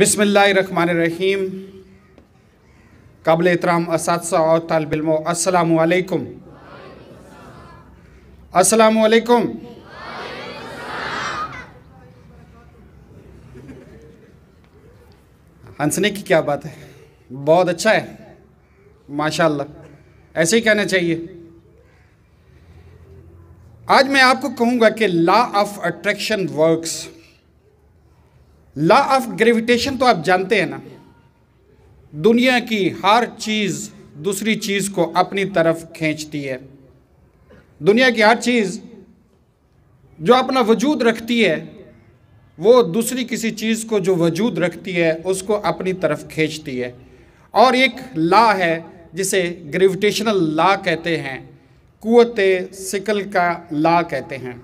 बिसमीम काबिल एहतराम इस और तलबिलमो असलकम असलकम हंसने की क्या बात है बहुत अच्छा है माशाल्लाह ऐसे ही कहना चाहिए आज मैं आपको कहूंगा कि law of attraction works law of gravitation तो आप जानते हैं ना दुनिया की हर चीज़ दूसरी चीज़ को अपनी तरफ खींचती है दुनिया की हर चीज़ जो अपना वजूद रखती है वो दूसरी किसी चीज़ को जो वजूद रखती है उसको अपनी तरफ खींचती है और एक ला है जिसे ग्रेविटेशनल ला कहते हैं कुत सिकल का ला कहते हैं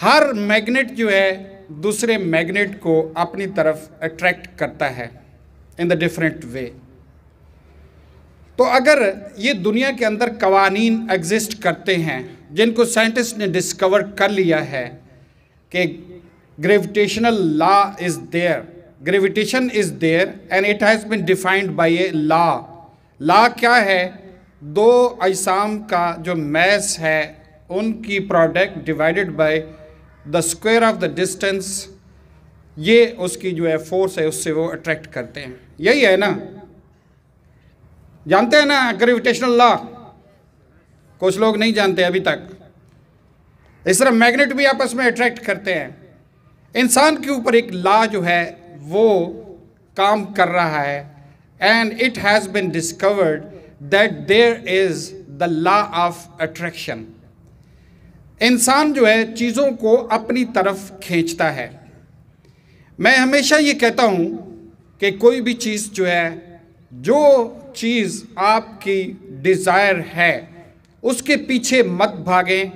हर मैग्नेट जो है दूसरे मैग्नेट को अपनी तरफ अट्रैक्ट करता है इन द डिफरेंट वे तो अगर ये दुनिया के अंदर कवानीन एग्जिस्ट करते हैं जिनको साइंटिस्ट ने डिस्कवर कर लिया है कि gravitational law is there gravitation is there and it has been defined by a law law क्या है दो अजसाम का जो मैस है उनकी product divided by the square of the distance ये उसकी जो है फोर्स है उससे वो अट्रैक्ट करते हैं यही है ना जानते हैं ना ग्रेविटेशनल लॉ कुछ लोग नहीं जानते अभी तक इस तरह मैग्नेट भी आपस में अट्रैक्ट करते हैं इंसान के ऊपर एक लॉ जो है वो काम कर रहा है and it has been discovered that there is the law of attraction इंसान जो है चीज़ों को अपनी तरफ खींचता है मैं हमेशा ये कहता हूँ कि कोई भी चीज़ जो है जो चीज़ आपकी डिज़ायर है उसके पीछे मत भागें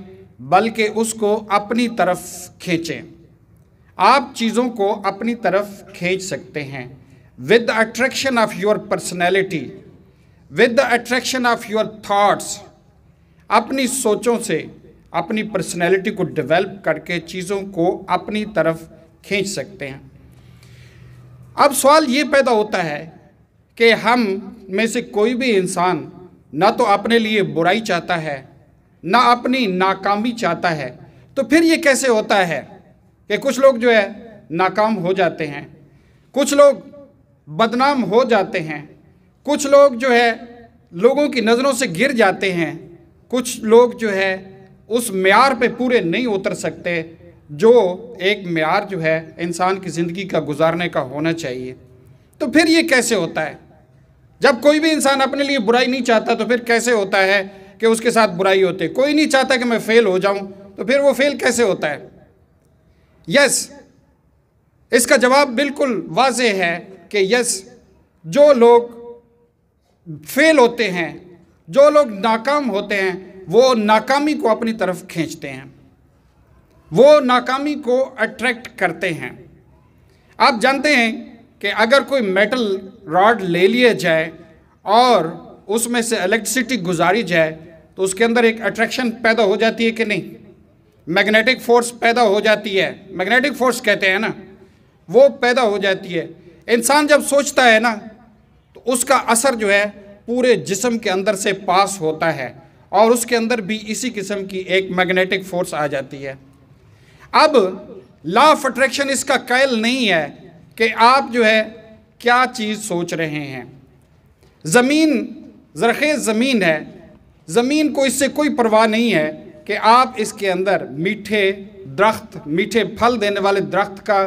बल्कि उसको अपनी तरफ खींचें आप चीज़ों को अपनी तरफ खींच सकते हैं with the attraction of your personality with the attraction of your thoughts अपनी सोचों से अपनी पर्सनैलिटी को डिवेलप करके चीज़ों को अपनी तरफ खींच सकते हैं अब सवाल ये पैदा होता है कि हम में से कोई भी इंसान ना तो अपने लिए बुराई चाहता है ना अपनी नाकामी चाहता है तो फिर ये कैसे होता है कि कुछ लोग जो है नाकाम हो जाते हैं कुछ लोग बदनाम हो जाते हैं कुछ लोग जो है लोगों की नज़रों से गिर जाते हैं कुछ लोग जो है उस मैार पे पूरे नहीं उतर सकते जो एक मैार जो है इंसान की ज़िंदगी का गुजारने का होना चाहिए तो फिर ये कैसे होता है जब कोई भी इंसान अपने लिए बुराई नहीं चाहता तो फिर कैसे होता है कि उसके साथ बुराई होती है कोई नहीं चाहता कि मैं फ़ेल हो जाऊं तो फिर वो फ़ेल कैसे होता है यस इसका जवाब बिल्कुल वाज है कि यस जो लोग फेल होते हैं जो लोग नाकाम होते हैं वो नाकामी को अपनी तरफ खींचते हैं वो नाकामी को अट्रैक्ट करते हैं आप जानते हैं कि अगर कोई मेटल रॉड ले लिया जाए और उसमें से इलेक्ट्रिसिटी गुजारी जाए तो उसके अंदर एक अट्रैक्शन पैदा हो जाती है कि नहीं मैग्नेटिक फोर्स पैदा हो जाती है मैग्नेटिक फोर्स कहते हैं ना वो पैदा हो जाती है इंसान जब सोचता है ना तो उसका असर जो है पूरे जिसम के अंदर से पास होता है और उसके अंदर भी इसी किस्म की एक मैग्नेटिक फोर्स आ जाती है अब लॉ ऑफ अट्रैक्शन इसका कैल नहीं है कि आप जो है क्या चीज़ सोच रहे हैं ज़मीन जरखेज़ ज़मीन है ज़मीन को इससे कोई परवाह नहीं है कि आप इसके अंदर मीठे दरख्त मीठे फल देने वाले दरख्त का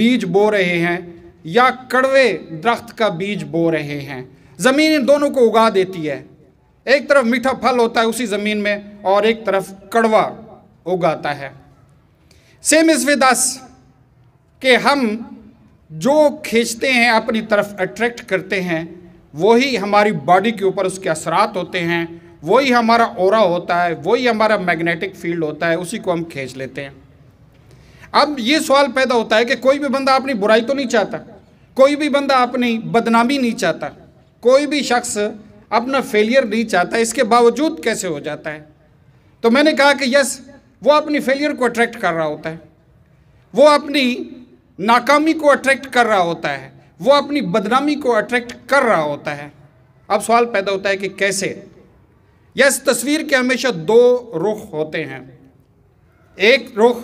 बीज बो रहे हैं या कड़वे दरख्त का बीज बो रहे हैं ज़मीन इन दोनों को उगा देती है एक तरफ मीठा फल होता है उसी ज़मीन में और एक तरफ कड़वा उगाता है सेम इज़ विद अस कि हम जो खींचते हैं अपनी तरफ अट्रैक्ट करते हैं वही हमारी बॉडी के ऊपर उसके असरात होते हैं वही हमारा और होता है वही हमारा मैग्नेटिक फील्ड होता है उसी को हम खींच लेते हैं अब ये सवाल पैदा होता है कि कोई भी बंदा अपनी बुराई तो नहीं चाहता कोई भी बंदा अपनी बदनामी नहीं चाहता कोई भी शख्स अपना फेलियर नहीं चाहता इसके बावजूद कैसे हो जाता है तो मैंने कहा कि यस वो अपनी फेलियर को अट्रैक्ट कर रहा होता है वो अपनी नाकामी को अट्रैक्ट कर रहा होता है वो अपनी बदनामी को अट्रैक्ट कर रहा होता है अब सवाल पैदा होता है कि कैसे यस तस्वीर के हमेशा दो रुख होते हैं एक रुख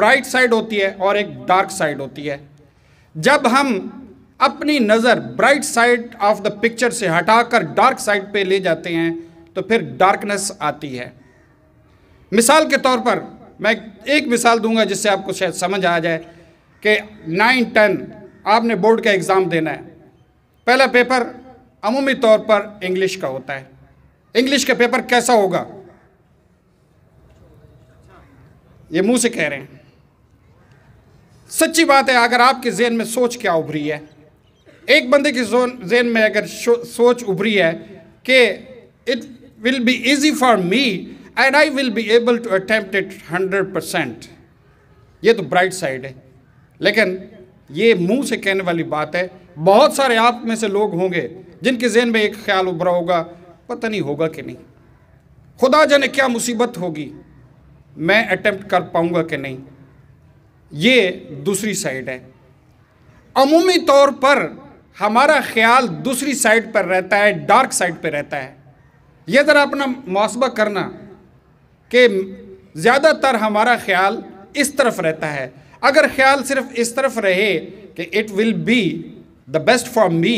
ब्राइट साइड होती है और एक डार्क साइड होती है जब हम अपनी नज़र bright side of the picture से हटाकर डार्क साइड पे ले जाते हैं तो फिर डार्कनेस आती है मिसाल के तौर पर मैं एक मिसाल दूंगा जिससे आपको शायद समझ आ जाए कि नाइन टेन आपने बोर्ड का एग्ज़ाम देना है पहला पेपर अमूमी तौर पर इंग्लिश का होता है इंग्लिश का पेपर कैसा होगा ये मुंह से कह रहे हैं सच्ची बात है अगर आपके जेन में सोच क्या उभरी है एक बंदे की जेन में अगर सोच उभरी है कि it will be easy for me and I will be able to attempt it hundred percent ये तो ब्राइट साइड है लेकिन ये मुंह से कहने वाली बात है बहुत सारे आप में से लोग होंगे जिनके जेन में एक ख्याल उभरा होगा पता नहीं होगा कि नहीं खुदा जाने क्या मुसीबत होगी मैं अटैम्प्ट कर पाऊंगा कि नहीं ये दूसरी साइड है अमूमी तौर पर हमारा ख्याल दूसरी साइड पर रहता है डार्क साइड पर रहता है यह ज़रा अपना मौसबा करना कि ज़्यादातर हमारा ख्याल इस तरफ रहता है अगर ख्याल सिर्फ इस तरफ रहे कि it will be the best for me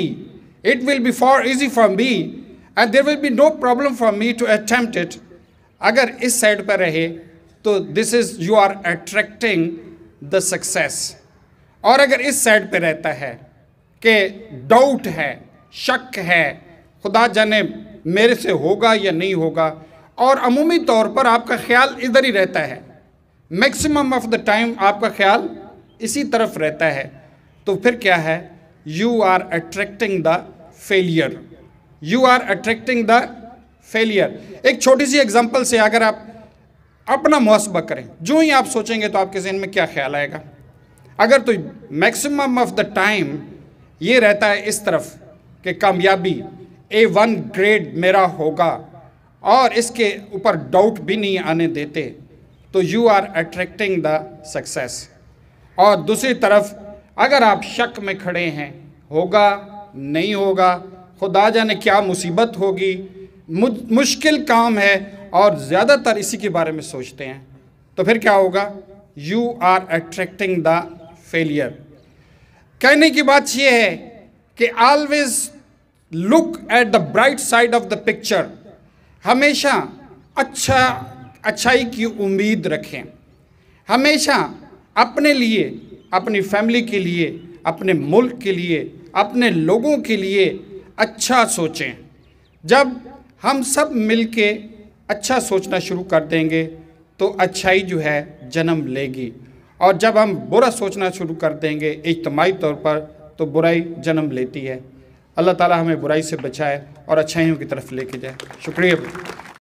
it will be for easy for me and there will be no problem for me to attempt it अगर इस साइड पर रहे तो this is you are attracting the success और अगर इस side पर रहता है के डाउट है शक है खुदा जाने मेरे से होगा या नहीं होगा और अमूमी तौर पर आपका ख्याल इधर ही रहता है मैक्सिमम ऑफ द टाइम आपका ख्याल इसी तरफ रहता है तो फिर क्या है you are attracting the failure you are attracting the failure एक छोटी सी एग्जांपल से अगर आप अपना मुहसबा करें जो ही आप सोचेंगे तो आपके जहन में क्या ख्याल आएगा अगर तो मैक्सिमम ऑफ द टाइम ये रहता है इस तरफ कि कामयाबी ए वन ग्रेड मेरा होगा और इसके ऊपर डाउट भी नहीं आने देते तो you are attracting the success और दूसरी तरफ अगर आप शक में खड़े हैं होगा नहीं होगा खुदा जाने क्या मुसीबत होगी मुश्किल काम है और ज़्यादातर इसी के बारे में सोचते हैं तो फिर क्या होगा you are attracting the failure कहने की बात यह है कि always look at the bright side of the picture हमेशा अच्छा अच्छाई की उम्मीद रखें हमेशा अपने लिए अपनी फैमिली के लिए अपने मुल्क के लिए अपने लोगों के लिए अच्छा सोचें जब हम सब मिलके अच्छा सोचना शुरू कर देंगे तो अच्छाई जो है जन्म लेगी और जब हम बुरा सोचना शुरू कर देंगे इज्तमाही तौर पर तो बुराई जन्म लेती है अल्लाह ताला हमें बुराई से बचाए और अच्छाइयों की तरफ लेके जाए शुक्रिया